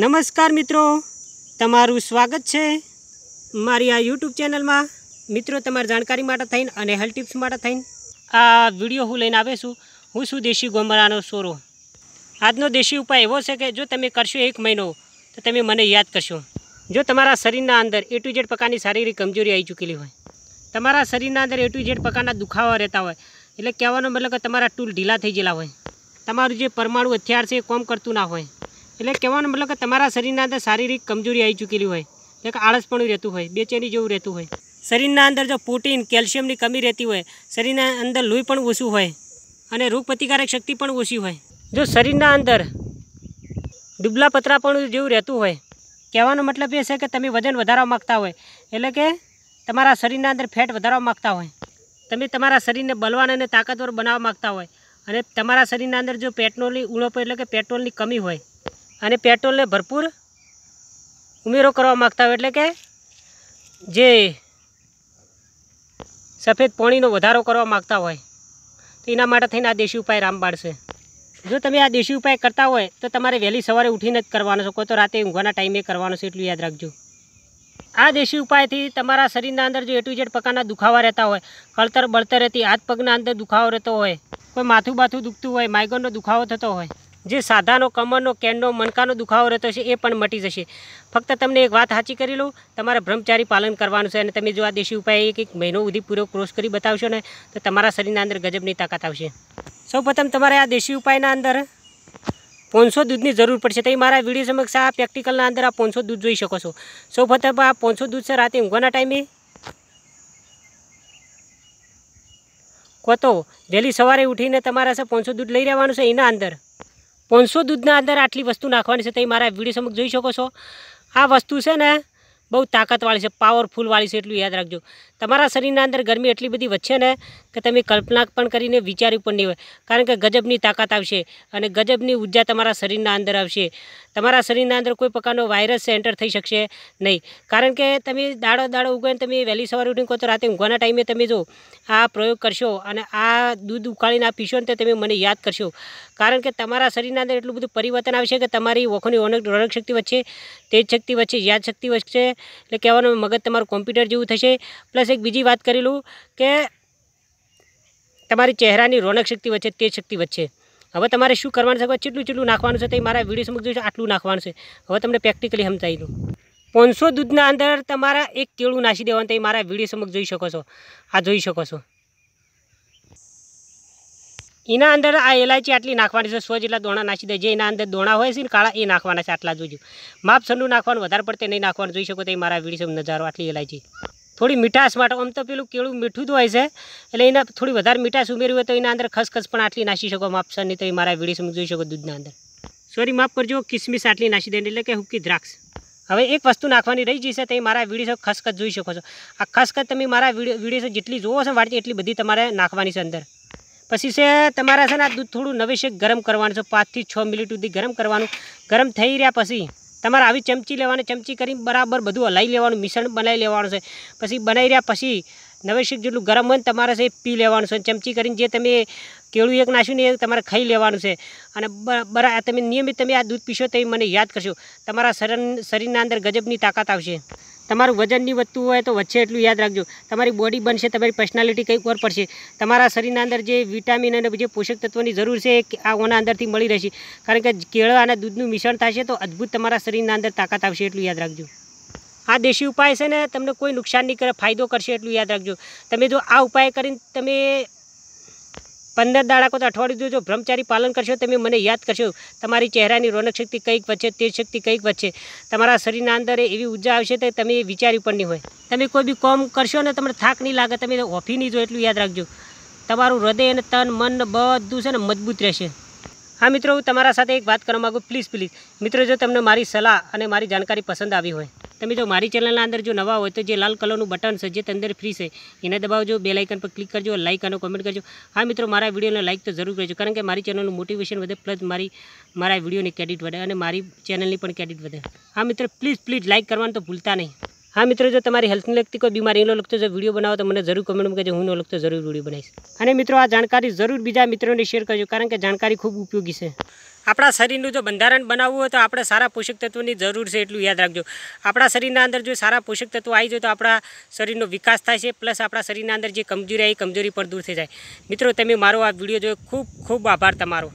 નમસ્કાર મિત્રો તમારું સ્વાગત છે મારી આ યુટ્યુબ ચેનલમાં મિત્રો તમારી જાણકારી માટે થઈને અને હેલ્થ ટિપ્સ માટે થઈને આ વિડીયો હું લઈને આવે છું હું શું દેશી ગોમરાનો સોરો આજનો દેશી ઉપાય એવો છે કે જો તમે કરશો એક મહિનો તો તમે મને યાદ કરશો જો તમારા શરીરના અંદર એ ટુ ઝેડ પ્રકારની શારીરિક કમજોરી આવી ચૂકેલી હોય તમારા શરીરના અંદર એ ટુ ઝેડ પ્રકારના દુખાવા રહેતા હોય એટલે કહેવાનો મતલબ કે તમારા ટૂલ ઢીલા થઈ ગયેલા હોય તમારું જે પરમાણુ હથિયાર છે એ કોમ કરતું ના હોય એટલે કહેવાનો મતલબ કે તમારા શરીરના અંદર શારીરિક કમજોરી આવી ચૂકેલી હોય એક કે આળસપણું રહેતું હોય બેચેની જેવું રહેતું હોય શરીરના અંદર જો પ્રોટીન કેલ્શિયમની કમી રહેતી હોય શરીરના અંદર લોહી પણ ઓછું હોય અને રોગ પ્રતિકારક શક્તિ પણ ઓછી હોય જો શરીરના અંદર દુબલા પતરા પણ જેવું રહેતું હોય કહેવાનો મતલબ એ છે કે તમે વજન વધારવા માગતા હોય એટલે કે તમારા શરીરના અંદર ફેટ વધારવા માગતા હોય તમે તમારા શરીરને બલવાન અને તાકાતવર બનાવવા માગતા હોય અને તમારા શરીરના અંદર જો પેટ્રોલની ઉણપ એટલે કે પેટ્રોલની કમી હોય અને પેટ્રોલને ભરપૂર ઉમેરો કરવા માગતા હોય એટલે કે જે સફેદ પોણીનો વધારો કરવા માગતા હોય તો એના માટે થઈને આ દેશી ઉપાય રામ બાળશે જો તમે આ દેશી ઉપાય કરતા હોય તો તમારે વહેલી સવારે ઉઠીને જ કરવાનો છે કોઈ તો રાતે ઊંઘવાના ટાઈમે કરવાનો છે એટલું યાદ રાખજો આ દેશી ઉપાયથી તમારા શરીરના અંદર જો એટુ જેડ પ્રકારના દુખાવા રહેતા હોય કળતર બળતર રહેતી હાથ પગના અંદર દુખાવો રહેતો હોય કોઈ માથું બાથું દુખતું હોય માઇગોનનો દુખાવો થતો હોય જે સાધાનો કમરનો કેનનો મનકાનો દુખાવો રહેતો છે એ પણ મટી જશે ફક્ત તમને એક વાત સાચી કરી લઉં તમારે બ્રહ્મચારી પાલન કરવાનું છે અને તમે જો આ દેશી ઉપાય એક એક મહિનો સુધી પૂરો ક્રોસ કરી બતાવશો ને તો તમારા શરીરના અંદર ગજબની તાકાત આવશે સૌપ્રથમ તમારે આ દેશી ઉપાયના અંદર પોનસો દૂધની જરૂર પડશે તમે મારા વિડીયો સમક્ષ આ પ્રેક્ટિકલના અંદર આ પોનસો દૂધ જોઈ શકો છો સૌ પ્રથમ આ પોનસો દૂધ છે રાતે ઊંઘવાના ટાઈમે કહો તો વહેલી સવારે ઉઠીને તમારે પોનસો દૂધ લઈ રહેવાનું છે એના અંદર પાંચસો દૂધના અંદર આટલી વસ્તુ નાખવાની છે તમે મારા વિડીયો સમક્ષ જોઈ શકો છો આ વસ્તુ છે ને બહુ તાકતવાળી છે પાવરફુલવાળી છે એટલું યાદ રાખજો તમારા શરીના અંદર ગરમી એટલી બધી વધશે ને કે તમે કલ્પના પણ કરીને વિચાર્યું પણ નહીં કારણ કે ગજબની તાકાત આવશે અને ગજબની ઉર્જા તમારા શરીના અંદર આવશે તમારા શરીના અંદર કોઈ પ્રકારનો વાયરસ એન્ટર થઈ શકશે નહીં કારણ કે તમે દાડો દાડો ઉગ અને તમે વેલી સવાર રૂટિંગ કો તો રાતે ઊંઘવાના ટાઈમે તમે જો આ પ્રયોગ કરશો અને આ દૂધ ઉકાળીને આ પીશો ને તમે મને યાદ કરશો કારણ કે તમારા શરીના અંદર એટલું બધું પરિવર્તન આવશે કે તમારી ઓખોની રક્ષક શક્તિ વધશે તેજ શક્તિ વધશે યાદ શક્તિ વધશે એટલે કહેવાનો મગજ તમારું કમ્પ્યુટર જેવું થશે પ્લસ એક બીજી વાત કરી લઉં કે તમારી ચહેરાની રોનક શક્તિ વચ્ચે તે શક્તિ વચ્ચે હવે તમારે શું કરવાનું છે કેટલું કેટલું નાખવાનું છે તે મારા વિડીયો સમક્ષ જોઈશે આટલું નાખવાનું છે હવે તમને પ્રેક્ટિકલી સમજાવી દઉં પાંચસો દૂધના અંદર તમારા એક કેળું નાસી દેવાનું તે મારા વિડીયો સમક્ષ જોઈ શકો છો આ જોઈ શકો છો એના અંદર આ એલાયચી આટલી નાખવાની છે સો જેટલા દોણા નાખી દે જે એના અંદર દોણા હોય છે ને કાળા એ નાખવાના છે આટલા જોજો માપ સંડું નાખવાનું વધારે પડતે નહીં નાખવાનું જોઈ શકો તો મારા વિડીયો નજારો આટલી એલાયચી થોડી મીઠાશ માટે આમ તો પેલું કેળું મીઠું તો હોય છે એટલે એના થોડી વધારે મીઠાશ ઉમેરી હોય તો એના અંદર ખસખસ પણ આટલી નાસી શકો માપસર નહીં તો એ મારા વિડીયો સમજી શકો દૂધના અંદર સોરી માફ કરજો કિસમિસ આટલી નાસી દે એટલે કે હુકી દ્રાક્ષ હવે એક વસ્તુ નાખવાની રહી જશે તો મારા વિડીયો ખસખસ જોઈ શકો છો આ ખસખસ તમે મારા વિડીયો જેટલી જોવો છો વાળતી એટલી બધી તમારે નાખવાની છે અંદર પછી છે તમારા છે ને આ દૂધ થોડું નવેશેક ગરમ કરવાનું છે પાંચથી છ મિનિટ સુધી ગરમ કરવાનું ગરમ થઈ રહ્યા પછી તમારે આવી ચમચી લેવાની ચમચી કરીને બરાબર બધું હલાવી લેવાનું મિશ્રણ બનાવી લેવાનું છે પછી બનાવી રહ્યા પછી નવેશીક જેટલું ગરમ હોય તમારે છે પી લેવાનું છે ચમચી કરીને જે તમે કેળું એક નાખ્યું ને એ તમારે ખાઈ લેવાનું છે અને બરા તમે નિયમિત તમે આ દૂધ પીશો તો મને યાદ કરશો તમારા શરીર શરીરના અંદર ગજબની તાકાત આવશે તમારું વજન નીદતું હોય તો વચ્ચે એટલું યાદ રાખજો તમારી બોડી બનશે તમારી પર્સનાલિટી કઈક ઓર પડશે તમારા શરીના અંદર જે વિટામિન અને જે પોષક તત્વની જરૂર છે આ ઓના અંદરથી મળી રહેશે કારણ કે કેળવા અને દૂધનું મિશ્રણ થશે તો અદ્ભુત તમારા શરીના અંદર તાકાત આવશે એટલું યાદ રાખજો આ દેશી ઉપાય છે ને તમને કોઈ નુકસાન નહીં કરે ફાયદો કરશે એટલું યાદ રાખજો તમે જો આ ઉપાય કરીને તમે પંદર દાડા કોતા અઠવાડિયું જો બ્રહ્મચારી પાલન કરશો તમે મને યાદ કરશો તમારી ચહેરાની રોનક શક્તિ કંઈક વચ્ચે તેજ શક્તિ કંઈક વચ્ચે તમારા શરીરના અંદર એવી ઉર્જા આવશે તે તમે વિચારી પણ નહીં હોય તમે કોઈ બી કોમ કરશો ને તમને થાક નહીં લાગે તમે ઓફી નહીં જો એટલું યાદ રાખજો તમારું હૃદય અને તન મન બધું છે ને મજબૂત રહેશે હા મિત્રો હું તમારા સાથે એક વાત કરવા માગું પ્લીઝ પ્લીઝ મિત્રો જો તમને મારી સલાહ અને મારી જાણકારી પસંદ આવી હોય તમે જો મારી ચેનલના અંદર જો નવા હોય તો જે લાલ કલરનું બટન છે જે અંદર ફ્રી છે એને દબાવજો બે લાઇકન પર ક્લિક કરજો લાઇક અને કોમેન્ટ કરજો હા મિત્રો મારા વિડીયોને લાઇક તો જરૂર કરજો કારણ કે મારી ચેનલનું મોટિવેશન વધે પ્લસ મારી મારા વિડીયોની ક્રેડિટ વધે અને મારી ચેનલની પણ ક્રેડિટ વધે હા મિત્રો પ્લીઝ પ્લીઝ લાઇક કરવાનું તો ભૂલતા નહીં હા મિત્રો જો તમારી હેલ્થને લગતી કોઈ બીમારીનો લગતો જો વિડીયો બનાવો તો મને જરૂર કમેન્ટમાં કહેજો હું લગતો જરૂર વિડીયો બનાવીશ અને મિત્રો આ જાણકારી જરૂર બીજા મિત્રોને શેર કરજો કારણ કે જાણકારી ખૂબ ઉપયોગી છે આપણા શરીરનું જો બંધારણ બનાવવું હોય તો આપણે સારા પોષક તત્વોની જરૂર છે એટલું યાદ રાખજો આપણા શરીરના અંદર જો સારા પોષક તત્વો આવી જાય તો આપણા શરીરનો વિકાસ થાય છે પ્લસ આપણા શરીરના અંદર જે કમજોરી આવી કમજોરી પણ દૂર થઈ જાય મિત્રો તમે મારો આ વિડીયો જોયો ખૂબ ખૂબ આભાર તમારો